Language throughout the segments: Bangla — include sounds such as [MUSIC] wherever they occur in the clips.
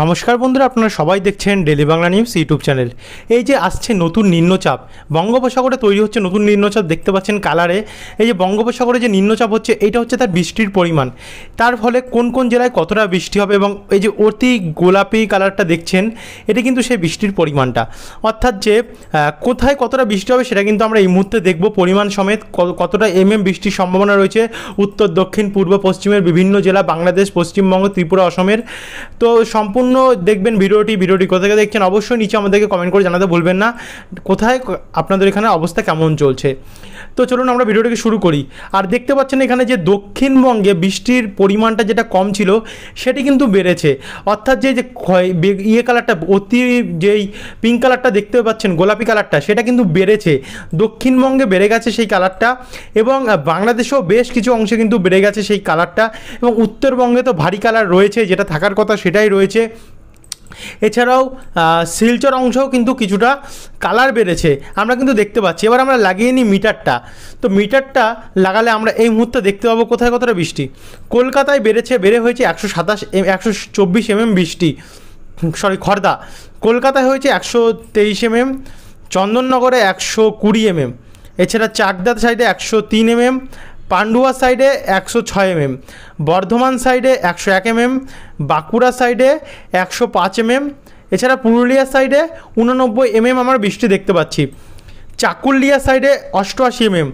নমস্কার বন্ধুরা আপনারা সবাই দেখছেন daily Bangla news YouTube channel এই যে আসছে নতুন নিম্নচাপ বঙ্গোপসাগরে তৈরি হচ্ছে নতুন নিম্নচাপ দেখতে পাচ্ছেন কালারে এই যে বঙ্গোপসাগরে যে নিম্নচাপ হচ্ছে এটা হচ্ছে তার বৃষ্টির পরিমাণ তার ফলে কোন কোন জেলায় কতটা বৃষ্টি হবে এবং এই যে অতি গোলাপি কালারটা দেখছেন এটা কিন্তু সেই বৃষ্টির পরিমাণটা অর্থাৎ যে কোথায় কতটা বৃষ্টি হবে সেটা কিন্তু আমরা এই মুহূর্তে দেখব পরিমাণ সমেত কতটা এম এম বৃষ্টির সম্ভাবনা রয়েছে উত্তর দক্ষিণ পূর্ব পশ্চিমের বিভিন্ন জেলা বাংলাদেশ পশ্চিমবঙ্গ ত্রিপুরা অসমের তো সম সম্পূর্ণ দেখবেন ভিডিওটি ভিডিওটি কোথায় দেখছেন অবশ্যই নিচে আমাদেরকে কমেন্ট করে জানাতে বলবেন না কোথায় আপনাদের এখানে অবস্থা কেমন চলছে তো চলুন আমরা ভিডিওটিকে শুরু করি আর দেখতে পাচ্ছেন এখানে যে দক্ষিণবঙ্গে বৃষ্টির পরিমাণটা যেটা কম ছিল সেটি কিন্তু বেড়েছে অর্থাৎ যে যে ইয়ে কালারটা অতি যেই পিঙ্ক কালারটা দেখতে পাচ্ছেন গোলাপি কালারটা সেটা কিন্তু বেড়েছে দক্ষিণবঙ্গে বেড়ে গেছে সেই কালারটা এবং বাংলাদেশেও বেশ কিছু অংশে কিন্তু বেড়ে গেছে সেই কালারটা এবং উত্তরবঙ্গে তো ভারী কালার রয়েছে যেটা থাকার কথা সেটাই রয়েছে হয়েছে এছাড়াও শিলচর অংশও কিন্তু কিছুটা কালার বেড়েছে আমরা কিন্তু দেখতে পাচ্ছি এবার আমরা লাগিয়ে নিই মিটারটা তো মিটারটা লাগালে আমরা এই মুহূর্তে দেখতে পাবো কোথায় কতটা বৃষ্টি কলকাতায় বেড়েছে বেড়ে হয়েছে একশো সাতাশ এম একশো চব্বিশ এমএম বৃষ্টি সরি খর্দা কলকাতায় হয়েছে একশো তেইশ এমএম চন্দননগরে একশো কুড়ি এমএম এছাড়া চাকদার সাইডে একশো তিন এমএম পান্ডুয়া সাইডে একশো ছয় এমএম বর্ধমান সাইডে একশো এক এমএম বাঁকুড়া সাইডে একশো পাঁচ এমএম এছাড়া পুরুলিয়া সাইডে উননব্বই এমএম আমরা বৃষ্টি দেখতে পাচ্ছি চাকুল্লিয়া সাইডে অষ্টআশি এমএম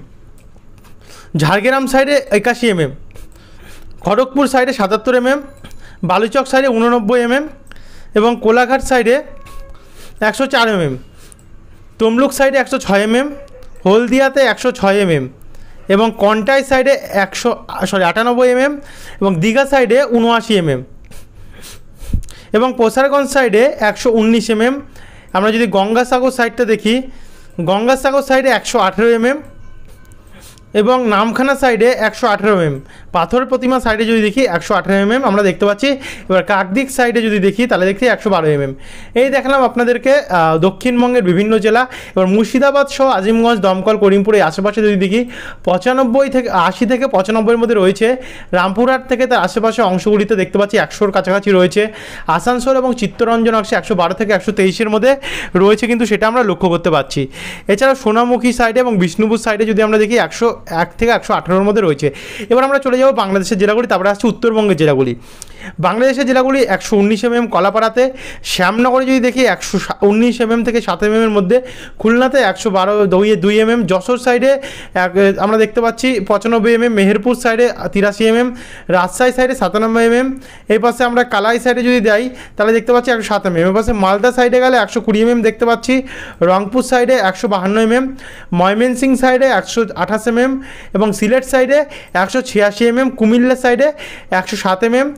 ঝাড়গ্রাম সাইডে একাশি এমএম খড়গপুর সাইডে সাতাত্তর এমএম বালুচক সাইডে উননব্বই এমএম এবং কোলাঘাট সাইডে একশো চার এমএম তমলুক সাইডে একশো ছয় এমএম হলদিয়াতে একশো ছয় এমএম এবং কন্টাই সাইডে একশো সরি আটানব্বই এমএম এবং দীঘা সাইডে উনআশি এমএম এবং প্রসারগঞ্জ সাইডে একশো উনিশ এমএম আমরা যদি গঙ্গাসাগর সাইডটা দেখি গঙ্গাসাগর সাইডে একশো আঠেরো এমএম এবং নামখানা সাইডে একশো আঠেরো এম mm। পাথর প্রতিমা সাইডে যদি দেখি একশো আঠেরো এম mm, আমরা দেখতে পাচ্ছি এবার কাকদিক সাইডে যদি দেখি তাহলে দেখছি একশো বারো এম mm। এই দেখলাম আপনাদেরকে দক্ষিণবঙ্গের বিভিন্ন জেলা এবার মুর্শিদাবাদ সহ আজিমগঞ্জ দমকল করিমপুর এই আশেপাশে যদি দেখি পঁচানব্বই থেকে আশি থেকে পঁচানব্বইয়ের মধ্যে রয়েছে রামপুরহাট থেকে তার আশেপাশে অংশগুলিতে দেখতে পাচ্ছি একশোর কাছাকাছি রয়েছে আসানসোল এবং চিত্তরঞ্জন অংশে একশো বারো থেকে একশো তেইশের মধ্যে রয়েছে কিন্তু সেটা আমরা লক্ষ্য করতে পারছি এছাড়া সোনামুখী সাইডে এবং বিষ্ণুপুর সাইডে যদি আমরা দেখি একশো এক থেকে একশো আঠারোর মধ্যে রয়েছে এবার আমরা চলে যাবো বাংলাদেশের জেলাগুলি তারপরে আসছে উত্তরবঙ্গের জেলাগুলি বাংলাদেশের জেলাগুলি একশো উনিশ এম এম কলাপাড়াতে শ্যামনগরে যদি দেখি একশো উনিশ এম এম থেকে সাত এম এমের মধ্যে খুলনাতে একশো বারো দুই দুই এম এম যশোর সাইডে এক আমরা দেখতে পাচ্ছি পঁচানব্বই এম এম মেহেরপুর সাইডে তিরাশি এম এম রাজশাহী সাইডে সাতানব্বই এম এম এই পাশে আমরা কালাই সাইডে যদি যাই তাহলে দেখতে পাচ্ছি একশো সাত এম এম এর পাশে মালদা সাইডে গেলে একশো কুড়ি এম এম দেখতে পাচ্ছি রংপুর সাইডে একশো বাহান্ন এম এম সাইডে একশো আঠাশ এম এম এবং সিলেট সাইডে একশো ছিয়াশি এমএম কুমিল্লা সাইডে একশো সাত এমএম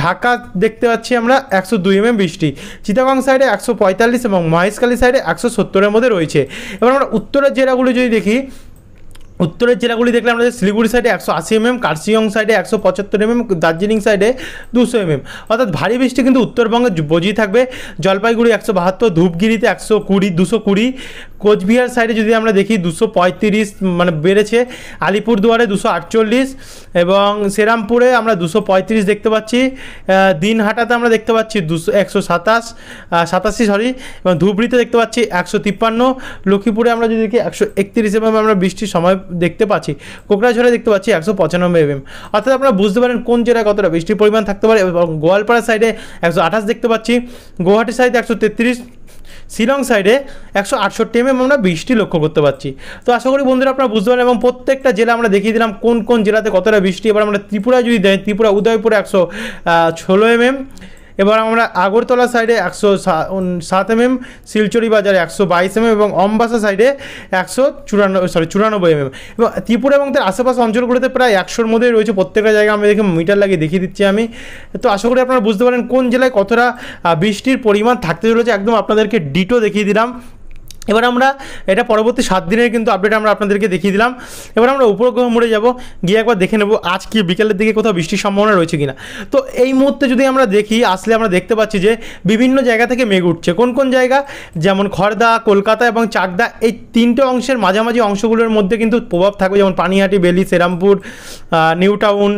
ঢাকা দেখতে পাচ্ছি আমরা একশো দুই এমএম বৃষ্টি চিতাগাং সাইডে একশো পঁয়তাল্লিশ এবং মহেশখালী সাইডে একশো সত্তরের মধ্যে রয়েছে এবার আমরা উত্তরের জেলাগুলি যদি দেখি উত্তরের জেলাগুলি দেখলে আমরা শিলিগুড়ি সাইডে একশো আশি এমএম কার্শিয়ং সাইডে একশো পঁচাত্তর এমএম দার্জিলিং সাইডে দুশো এমএম অর্থাৎ ভারী বৃষ্টি কিন্তু উত্তরবঙ্গে বজিয়ে থাকবে জলপাইগুড়ি একশো বাহাত্তর ধূপগিরিতে একশো কুড়ি দুশো কুড়ি কোচবিহার সাইডে যদি আমরা দেখি দুশো পঁয়ত্রিশ মানে বেড়েছে আলিপুরদুয়ারে দুশো আটচল্লিশ এবং শ্রীরামপুরে আমরা দুশো পঁয়ত্রিশ দেখতে পাচ্ছি দিনহাটাতে আমরা দেখতে পাচ্ছি দুশো একশো সাতাশ সাতাশি সরি এবং ধুবড়িতে দেখতে পাচ্ছি একশো তিপ্পান্ন লক্ষ্মীপুরে আমরা যদি দেখি একশো একত্রিশ এমএম আমরা বৃষ্টির সময় দেখতে পাচ্ছি কোকড়াঝড়ে দেখতে পাচ্ছি একশো পঁচানব্বই এমএম অর্থাৎ আপনারা বুঝতে পারেন কোন জেলায় কতটা বৃষ্টির পরিমাণ থাকতে পারে এবং গোয়ালপাড়া সাইডে একশো আঠাশ দেখতে পাচ্ছি গুয়াহাটি সাইডে একশো তেত্রিশ শিলং সাইডে একশো আটষট্টি এমএম আমরা বৃষ্টি লক্ষ্য করতে পারছি তো আশা করি বন্ধুরা আপনারা বুঝতে পারেন এবং প্রত্যেকটা জেলা আমরা দেখিয়ে দিলাম কোন কোন জেলাতে কতটা বৃষ্টি এবার আমরা ত্রিপুরা যদি দেয় ত্রিপুরা উদয়পুরে একশো ষোলো এমএম এবার আমরা আগরতলা সাইডে একশো সাত এমএম শিলচরি বাজারে একশো বাইশ এমএম এবং অম্বাসা সাইডে একশো চুরানব্বই সরি চুরানব্বই এমএম এবং ত্রিপুরা এবং তার আশেপাশে অঞ্চলগুলোতে প্রায় একশোর মধ্যে রয়েছে প্রত্যেকটা জায়গায় আমি দেখে মিটার লাগিয়ে দেখিয়ে দিচ্ছি আমি তো আশা করি আপনারা বুঝতে পারেন কোন জেলায় কতটা বৃষ্টির পরিমাণ থাকতে চলেছে একদম আপনাদেরকে ডিটো দেখিয়ে দিলাম এবার আমরা এটা পরবর্তী সাত দিনের কিন্তু আপডেট আমরা আপনাদেরকে দেখিয়ে দিলাম এবার আমরা উপগ্রহ মোড়ে যাব গিয়ে একবার দেখে নেব আজ কি বিকেলের দিকে কোথাও বৃষ্টির সম্ভাবনা রয়েছে কিনা তো এই মুহূর্তে যদি আমরা দেখি আসলে আমরা দেখতে পাচ্ছি যে বিভিন্ন জায়গা থেকে মেঘ উঠছে কোন কোন জায়গা যেমন খড়দা কলকাতা এবং চাকদা এই তিনটে অংশের মাঝামাঝি অংশগুলোর মধ্যে কিন্তু প্রভাব থাকবে যেমন পানিহাটি বেলি সেরামপুর নিউ টাউন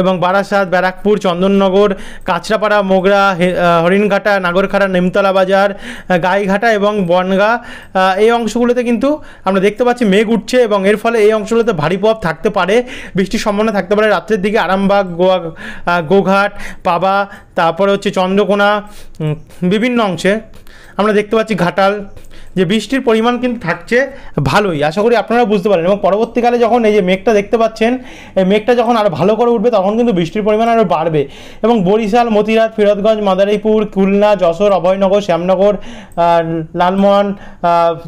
এবং বারাসাত ব্যারাকপুর চন্দননগর কাঁচরাপাড়া মোগরা হরিণঘাটা নাগরখাড়া নিমতলা বাজার গাইঘাটা এবং বনগা এই অংশগুলোতে কিন্তু আমরা দেখতে পাচ্ছি মেঘ উঠছে এবং এর ফলে এই অংশগুলোতে ভারী প্রভাব থাকতে পারে বৃষ্টির সম্ভাবনা থাকতে পারে রাত্রের দিকে আরামবাগ গোয়া গোঘাট পাবা তারপরে হচ্ছে চন্দ্রকোনা বিভিন্ন অংশে আমরা দেখতে পাচ্ছি ঘাটাল যে বৃষ্টির পরিমাণ কিন্তু থাকছে ভালোই আশা করি আপনারা বুঝতে পারেন এবং পরবর্তীকালে যখন এই যে মেঘটা দেখতে পাচ্ছেন এই মেঘটা যখন আরও ভালো করে উঠবে তখন কিন্তু বৃষ্টির পরিমাণ আরও বাড়বে এবং বরিশাল মতিরাত ফিরোজগঞ্জ মাদারীপুর খুলনা যশোর অভয়নগর শ্যামনগর লালমোহন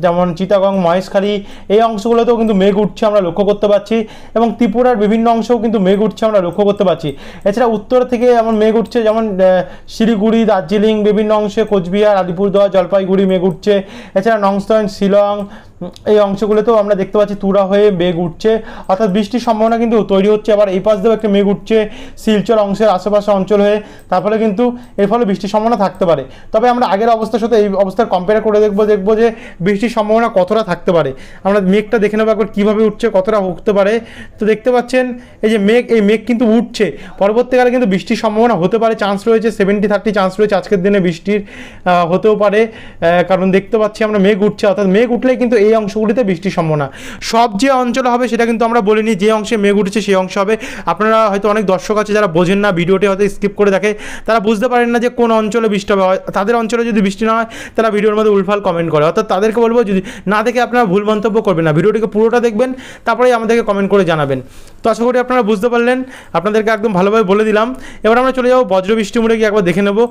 যেমন চিতাগং মহেশখালী এই অংশগুলোতেও কিন্তু মেঘ উঠছে আমরা লক্ষ্য করতে পারছি এবং ত্রিপুরার বিভিন্ন অংশেও কিন্তু মেঘ উঠছে আমরা লক্ষ্য করতে পারছি এছাড়া উত্তর থেকে যেমন মেঘ উঠছে যেমন শিলিগুড়ি দার্জিলিং বিভিন্ন অংশে কোচবিহার আলিপুরদুয়ার জলপাইগুড়ি মেঘ উঠছে এছাড়া নংস্টন শিলং এই অংশগুলোতেও আমরা দেখতে পাচ্ছি তুরা হয়ে মেঘ উঠছে অর্থাৎ বৃষ্টির সম্ভাবনা কিন্তু তৈরি হচ্ছে আবার এই পাশ দিয়েও একটা মেঘ উঠছে শিলচর অংশের আশেপাশে অঞ্চল হয়ে তারপরে কিন্তু এর ফলে বৃষ্টির সম্ভাবনা থাকতে পারে তবে আমরা আগের অবস্থার সাথে এই অবস্থার কম্পেয়ার করে দেখবো দেখবো যে বৃষ্টির সম্ভাবনা কতটা থাকতে পারে আমরা মেঘটা দেখে নেবো একবার কীভাবে উঠছে কতটা উঠতে পারে তো দেখতে পাচ্ছেন এই যে মেঘ এই মেঘ কিন্তু উঠছে পরবর্তীকালে কিন্তু বৃষ্টির সম্ভাবনা হতে পারে চান্স রয়েছে সেভেন্টি থার্টি চান্স রয়েছে আজকের দিনে বৃষ্টির হতেও পারে কারণ দেখতে পাচ্ছি আমরা মেঘ উঠছে অর্থাৎ মেঘ উঠলে কিন্তু এই এই অংশগুলিতে বৃষ্টির সম্ভাবনা সব যে অঞ্চলে হবে সেটা কিন্তু আমরা বলিনি যে অংশে মেঘ উঠেছে সেই অংশ হবে আপনারা হয়তো অনেক দর্শক আছে যারা বোঝেন না ভিডিওটি হয়তো স্কিপ করে দেখে তারা বুঝতে পারেন না যে কোন অঞ্চলে বৃষ্টি হবে তাদের অঞ্চলে যদি বৃষ্টি না হয় তারা ভিডিওর মধ্যে উলফাল কমেন্ট করে অর্থাৎ তাদেরকে বলবো যদি না দেখে আপনারা ভুল মন্তব্য করবেন না ভিডিওটিকে পুরোটা দেখবেন তারপরেই আমাদেরকে কমেন্ট করে জানাবেন তো আশা করি আপনারা বুঝতে পারলেন আপনাদেরকে একদম ভালোভাবে বলে দিলাম এবার আমরা চলে যাবো বজ্রবৃষ্টি মোড়ে গিয়ে একবার দেখে নেবো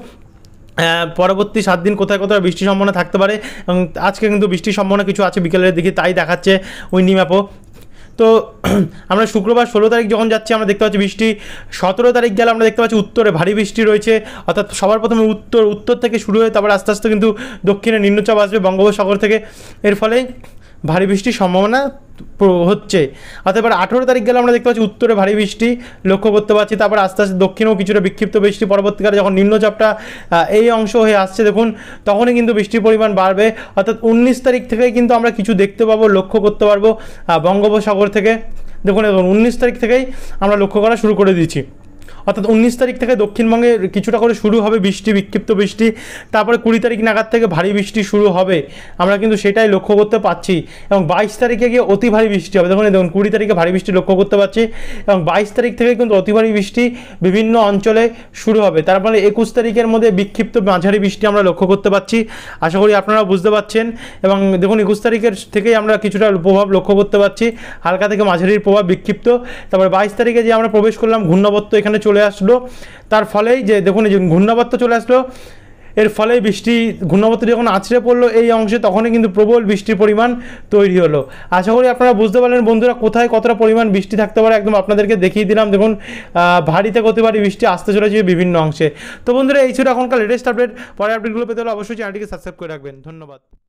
হ্যাঁ, পরবর্তী সাত দিন কোথায় কোথায় বৃষ্টির সম্ভাবনা থাকতে পারে এবং আজকে কিন্তু বৃষ্টির সম্ভাবনা কিছু আছে বিকেলের দিকে তাই দেখাচ্ছে উইন্ডি ম্যাপও তো [CLEARS THROAT] আমরা শুক্রবার ষোলো তারিখ যখন যাচ্ছি আমরা দেখতে পাচ্ছি বৃষ্টি সতেরো তারিখ গেলে আমরা দেখতে পাচ্ছি উত্তরে ভারী বৃষ্টি রয়েছে অর্থাৎ সবার প্রথমে উত্তর উত্তর থেকে শুরু হয়ে তারপর আস্তে আস্তে কিন্তু দক্ষিণে নিম্নচাপ আসবে বঙ্গোপসাগর থেকে এর ফলে ভারী বৃষ্টির সম্ভাবনা হচ্ছে অর্থাৎ এবার আঠেরো তারিখ গেলে আমরা দেখতে পাচ্ছি উত্তরে ভারী বৃষ্টি লক্ষ্য করতে পারছি তারপর আস্তে আস্তে দক্ষিণেও কিছুটা বিক্ষিপ্ত বৃষ্টি পরবর্তীকালে যখন নিম্নচাপটা এই অংশ হয়ে আসছে দেখুন তখনই কিন্তু বৃষ্টির পরিমাণ বাড়বে অর্থাৎ উনিশ তারিখ থেকে কিন্তু আমরা কিছু দেখতে পাবো লক্ষ্য করতে পারবো বঙ্গোপসাগর থেকে দেখুন এখন উনিশ তারিখ থেকেই আমরা লক্ষ্য করা শুরু করে দিচ্ছি অর্থাৎ উনিশ তারিখ থেকে দক্ষিণবঙ্গে কিছুটা করে শুরু হবে বৃষ্টি বিক্ষিপ্ত বৃষ্টি তারপরে কুড়ি তারিখ নাগাদ থেকে ভারী বৃষ্টি শুরু হবে আমরা কিন্তু সেটাই লক্ষ্য করতে পারছি এবং বাইশ তারিখে গিয়ে অতি ভারী বৃষ্টি হবে দেখুন দেখুন কুড়ি তারিখে ভারী বৃষ্টি লক্ষ্য করতে পারছি এবং বাইশ তারিখ থেকে কিন্তু অতি ভারী বৃষ্টি বিভিন্ন অঞ্চলে শুরু হবে তারপরে মানে একুশ তারিখের মধ্যে বিক্ষিপ্ত মাঝারি বৃষ্টি আমরা লক্ষ্য করতে পারছি আশা করি আপনারা বুঝতে পারছেন এবং দেখুন একুশ তারিখের থেকেই আমরা কিছুটা প্রভাব লক্ষ্য করতে পারছি হালকা থেকে মাঝারির প্রভাব বিক্ষিপ্ত তারপরে বাইশ তারিখে যে আমরা প্রবেশ করলাম ঘূর্ণাবত্ত এখানে চলে চলে আসলো তার ফলেই যে দেখুন এই যে ঘূর্ণাবর্ত চলে আসলো এর ফলে বৃষ্টি ঘূর্ণাবর্ত যখন আছড়ে পড়লো এই অংশে তখনই কিন্তু প্রবল বৃষ্টির পরিমাণ তৈরি হলো আশা করি আপনারা বুঝতে পারলেন বন্ধুরা কোথায় কতটা পরিমাণ বৃষ্টি থাকতে পারে একদম আপনাদেরকে দেখিয়ে দিলাম দেখুন ভারীতে কত ভারী বৃষ্টি আসতে চলেছে বিভিন্ন অংশে তো বন্ধুরা এই ছিল এখনকার লেটেস্ট আপডেট পরে আপডেটগুলো পেতে হলে অবশ্যই চ্যানেলটিকে সাবস্ক্রাইব করে রাখবেন ধন্যবাদ